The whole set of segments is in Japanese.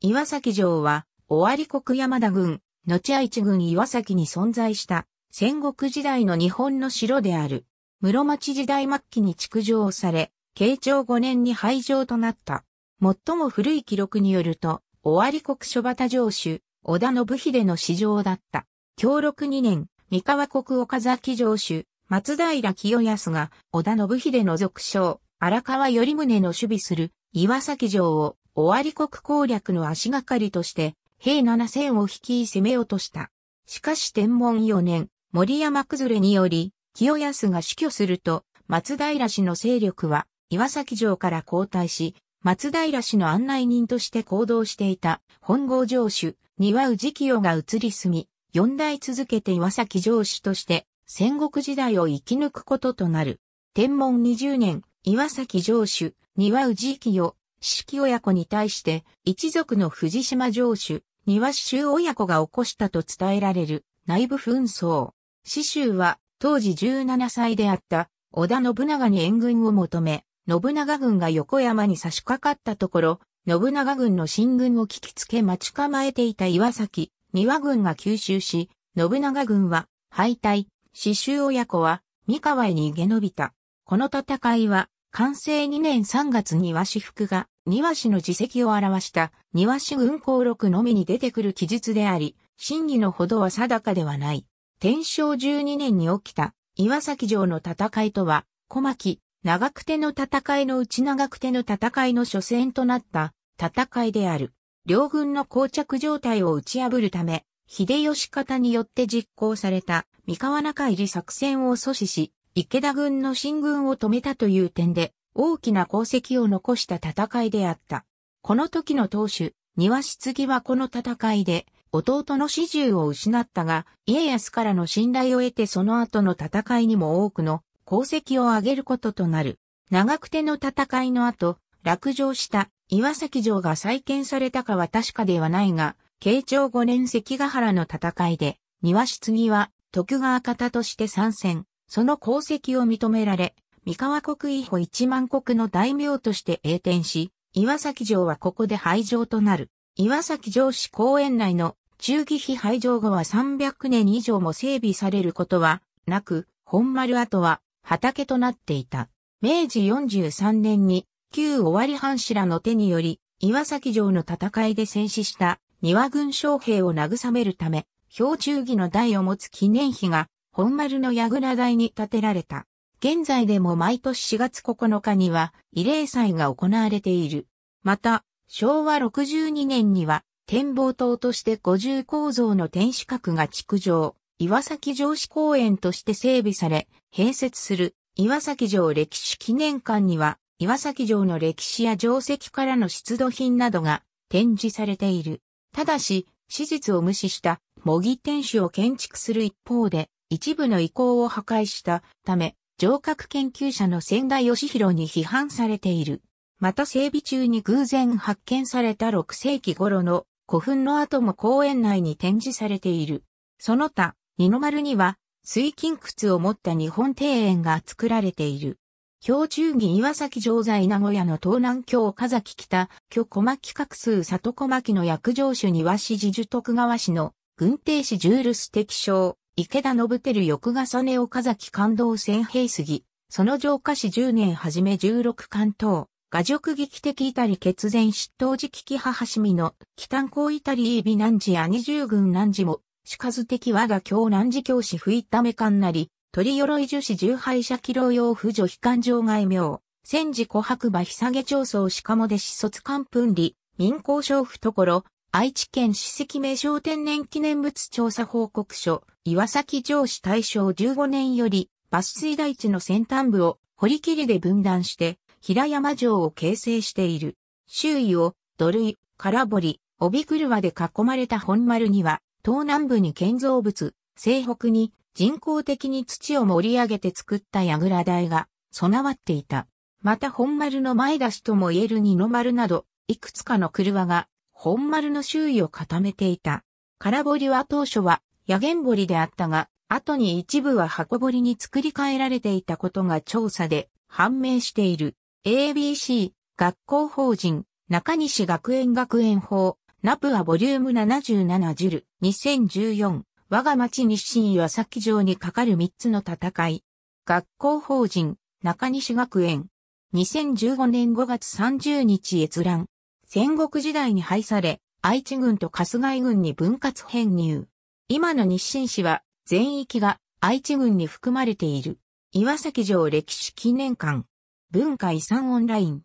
岩崎城は、尾張国山田郡、後愛知郡岩崎に存在した、戦国時代の日本の城である。室町時代末期に築城され、慶長5年に廃城となった。最も古い記録によると、尾張国諸畑城主、織田信秀の史上だった。享禄2年、三河国岡崎城主、松平清康が、織田信秀の俗称、荒川頼宗の守備する、岩崎城を、尾張国攻略の足がかりとして、兵七千を率い攻め落とした。しかし天文四年、森山崩れにより、清康が死去すると、松平氏の勢力は、岩崎城から後退し、松平氏の案内人として行動していた本郷城主、庭氏清が移り住み、四代続けて岩崎城主として、戦国時代を生き抜くこととなる。天文二十年、岩崎城主、庭氏清、四季親子に対して一族の藤島城主、庭師州親子が起こしたと伝えられる内部紛争。師州は当時17歳であった織田信長に援軍を求め、信長軍が横山に差し掛かったところ、信長軍の進軍を聞きつけ待ち構えていた岩崎、庭軍が吸収し、信長軍は敗退、四囚親子は三河へ逃げ延びた。この戦いは完成2年3月に和紙服が庭師の自責を表した庭師軍項録のみに出てくる記述であり、真偽のほどは定かではない。天正12年に起きた岩崎城の戦いとは、小牧、長久手の戦いのうち長久手の戦いの初戦となった戦いである。両軍の膠着状態を打ち破るため、秀吉方によって実行された三河中入り作戦を阻止し、池田軍の進軍を止めたという点で、大きな功績を残した戦いであった。この時の当主、庭質木はこの戦いで、弟の始終を失ったが、家康からの信頼を得てその後の戦いにも多くの功績を挙げることとなる。長久手の戦いの後、落城した岩崎城が再建されたかは確かではないが、慶長5年関ヶ原の戦いで、庭質次は徳川方として参戦。その功績を認められ、三河国以保一万国の大名として栄転し、岩崎城はここで廃城となる。岩崎城市公園内の中義碑廃城後は300年以上も整備されることはなく、本丸跡は畑となっていた。明治43年に旧尾張藩士らの手により、岩崎城の戦いで戦死した庭軍将兵を慰めるため、標中儀の台を持つ記念碑が本丸の矢倉台に建てられた。現在でも毎年4月9日には慰霊祭が行われている。また、昭和62年には展望塔として五重構造の天守閣が築城、岩崎城市公園として整備され、併設する岩崎城歴史記念館には、岩崎城の歴史や城跡からの出土品などが展示されている。ただし、史実を無視した模擬天守を建築する一方で、一部の遺構を破壊したため、城郭研究者の仙台義弘に批判されている。また整備中に偶然発見された6世紀頃の古墳の跡も公園内に展示されている。その他、二の丸には水金窟を持った日本庭園が作られている。京中儀岩崎城在名古屋の東南京岡崎北、巨小牧各数里小牧の薬城主に和市寺樹徳川市の軍帝市ジュールス敵将、池田信輝翌が曽根岡崎感動千平杉、その城下市十年はじめ十六関東、画塾劇的いたり血前執刀時危機母しみの、北ん港いたりー美南寺兄十軍南寺も、主数的我が京南寺教師不いためかんなり、鳥鎧樹脂十敗者気老用婦女悲観場外名、戦時小白馬ひさげ長宗しかもで死卒官分離、民工商懐、ところ、愛知県史跡名称天然記念物調査報告書、岩崎城市大正15年より、抜水台地の先端部を堀切りで分断して、平山城を形成している。周囲を土塁、空堀、帯車で囲まれた本丸には、東南部に建造物、西北に人工的に土を盛り上げて作った櫓台が備わっていた。また本丸の前出しとも言える二の丸など、いくつかの車が本丸の周囲を固めていた。空堀は当初は野源堀であったが、後に一部は箱堀に作り変えられていたことが調査で判明している。ABC 学校法人中西学園学園法ナプアボリューム77ジュル2014我が町日清岩崎城にかかる3つの戦い学校法人中西学園2015年5月30日閲覧戦国時代に廃され、愛知軍と春日井軍に分割編入。今の日清市は全域が愛知軍に含まれている。岩崎城歴史記念館。文化遺産オンライン。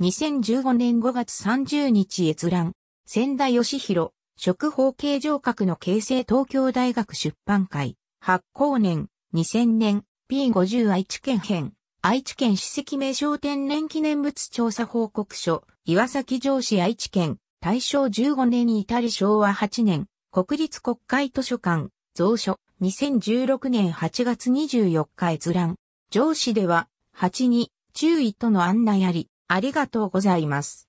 2015年5月30日閲覧。仙田義弘、食法形状格の形成東京大学出版会。発行年、2000年、P50 愛知県編。愛知県史跡名称天然記念物調査報告書、岩崎城市愛知県、大正15年に至り昭和8年、国立国会図書館、蔵書、2016年8月24日閲覧。城市では、8に、注意との案内あり、ありがとうございます。